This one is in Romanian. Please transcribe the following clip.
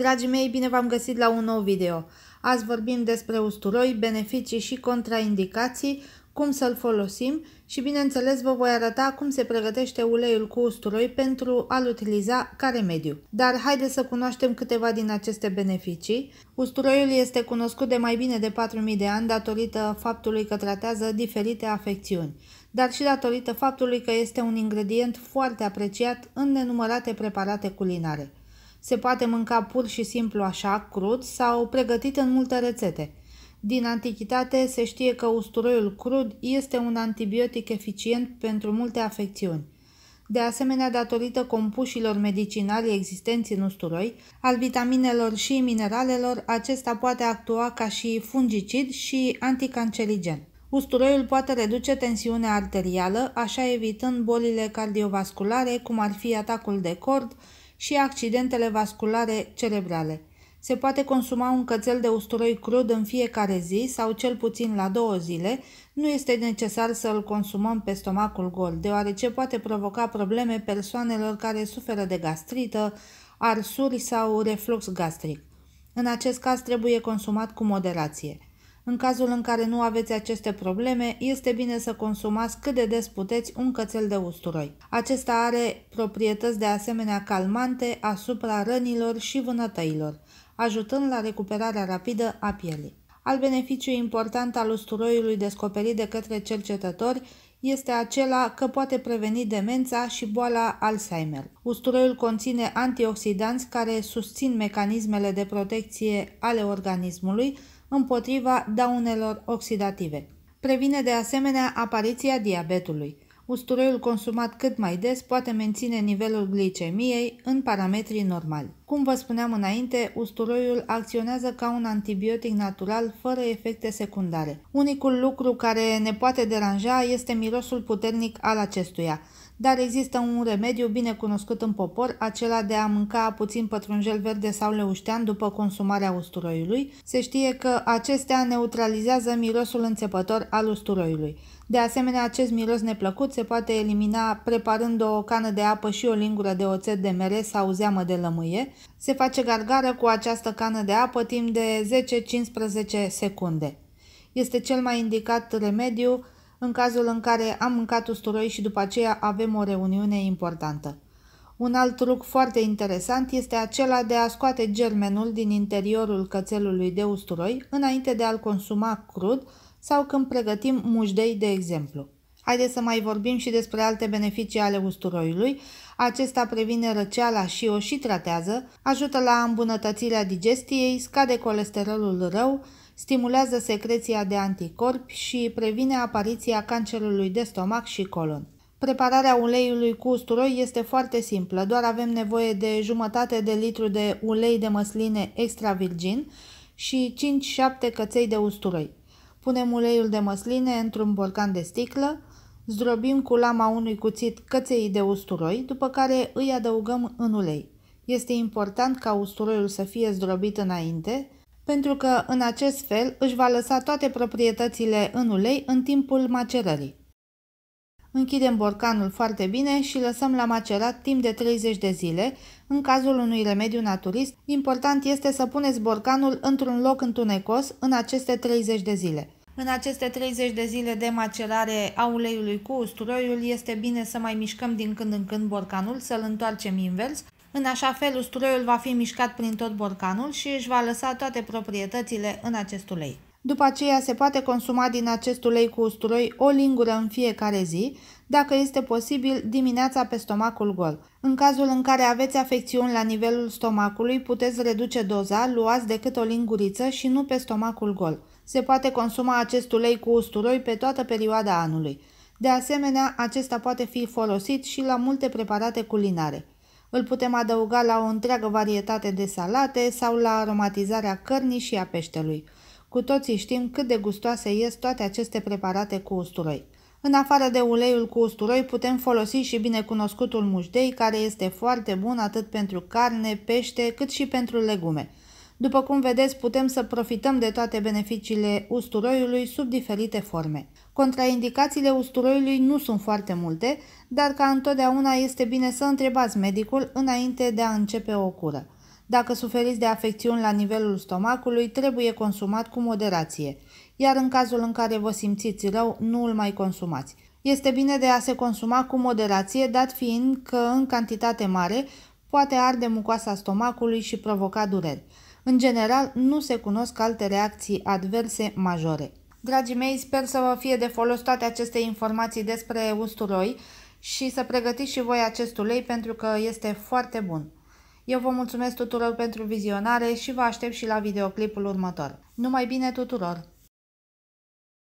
Dragii mei, bine v-am găsit la un nou video. Azi vorbim despre usturoi, beneficii și contraindicații, cum să-l folosim și bineînțeles vă voi arăta cum se pregătește uleiul cu usturoi pentru a-l utiliza ca remediu. Dar haideți să cunoaștem câteva din aceste beneficii. Usturoiul este cunoscut de mai bine de 4000 de ani datorită faptului că tratează diferite afecțiuni, dar și datorită faptului că este un ingredient foarte apreciat în nenumărate preparate culinare. Se poate mânca pur și simplu așa, crud, sau pregătit în multe rețete. Din antichitate se știe că usturoiul crud este un antibiotic eficient pentru multe afecțiuni. De asemenea, datorită compușilor medicinali existenți în usturoi, al vitaminelor și mineralelor, acesta poate actua ca și fungicid și anticancerigen. Usturoiul poate reduce tensiunea arterială, așa evitând bolile cardiovasculare, cum ar fi atacul de cord și accidentele vasculare cerebrale. Se poate consuma un cățel de usturoi crud în fiecare zi sau cel puțin la două zile. Nu este necesar să îl consumăm pe stomacul gol, deoarece poate provoca probleme persoanelor care suferă de gastrită, arsuri sau reflux gastric. În acest caz trebuie consumat cu moderație. În cazul în care nu aveți aceste probleme, este bine să consumați cât de des puteți un cățel de usturoi. Acesta are proprietăți de asemenea calmante asupra rănilor și vânătăilor, ajutând la recuperarea rapidă a pielii. Al beneficiu important al usturoiului descoperit de către cercetători este acela că poate preveni demența și boala Alzheimer. Usturoiul conține antioxidanți care susțin mecanismele de protecție ale organismului împotriva daunelor oxidative. Previne de asemenea apariția diabetului. Usturoiul consumat cât mai des poate menține nivelul glicemiei în parametrii normali. Cum vă spuneam înainte, usturoiul acționează ca un antibiotic natural fără efecte secundare. Unicul lucru care ne poate deranja este mirosul puternic al acestuia, dar există un remediu bine cunoscut în popor, acela de a mânca puțin pătrunjel verde sau leuștean după consumarea usturoiului. Se știe că acestea neutralizează mirosul înțepător al usturoiului. De asemenea, acest miros neplăcut se poate elimina preparând o cană de apă și o lingură de oțet de mere sau zeamă de lămâie. Se face gargară cu această cană de apă timp de 10-15 secunde. Este cel mai indicat remediu în cazul în care am mâncat usturoi și după aceea avem o reuniune importantă. Un alt truc foarte interesant este acela de a scoate germenul din interiorul cățelului de usturoi înainte de a-l consuma crud sau când pregătim mușdei, de exemplu. Haideți să mai vorbim și despre alte beneficii ale usturoiului. Acesta previne răceala și o și tratează, ajută la îmbunătățirea digestiei, scade colesterolul rău, stimulează secreția de anticorpi și previne apariția cancerului de stomac și colon. Prepararea uleiului cu usturoi este foarte simplă, doar avem nevoie de jumătate de litru de ulei de măsline extra virgin și 5-7 căței de usturoi. Punem uleiul de măsline într-un borcan de sticlă, Zdrobim cu lama unui cuțit căței de usturoi, după care îi adăugăm în ulei. Este important ca usturoiul să fie zdrobit înainte, pentru că în acest fel își va lăsa toate proprietățile în ulei în timpul macerării. Închidem borcanul foarte bine și lăsăm la macerat timp de 30 de zile. În cazul unui remediu naturist, important este să puneți borcanul într-un loc întunecos în aceste 30 de zile. În aceste 30 de zile de macerare a uleiului cu usturoiul, este bine să mai mișcăm din când în când borcanul, să-l întoarcem invers, în așa fel, usturoiul va fi mișcat prin tot borcanul și își va lăsa toate proprietățile în acest ulei. După aceea se poate consuma din acest ulei cu usturoi o lingură în fiecare zi, dacă este posibil dimineața pe stomacul gol. În cazul în care aveți afecțiuni la nivelul stomacului, puteți reduce doza, luați decât o linguriță și nu pe stomacul gol. Se poate consuma acest ulei cu usturoi pe toată perioada anului. De asemenea, acesta poate fi folosit și la multe preparate culinare. Îl putem adăuga la o întreagă varietate de salate sau la aromatizarea cărnii și a peștelui. Cu toții știm cât de gustoase ies toate aceste preparate cu usturoi. În afară de uleiul cu usturoi, putem folosi și binecunoscutul mușdei, care este foarte bun atât pentru carne, pește, cât și pentru legume. După cum vedeți, putem să profităm de toate beneficiile usturoiului sub diferite forme. Contraindicațiile usturoiului nu sunt foarte multe, dar ca întotdeauna este bine să întrebați medicul înainte de a începe o cură. Dacă suferiți de afecțiuni la nivelul stomacului, trebuie consumat cu moderație, iar în cazul în care vă simțiți rău, nu îl mai consumați. Este bine de a se consuma cu moderație, dat fiind că în cantitate mare poate arde mucoasa stomacului și provoca dureri. În general, nu se cunosc alte reacții adverse majore. Dragii mei, sper să vă fie de folos toate aceste informații despre usturoi și să pregătiți și voi acest ulei pentru că este foarte bun. Eu vă mulțumesc tuturor pentru vizionare și vă aștept și la videoclipul următor. Numai bine tuturor!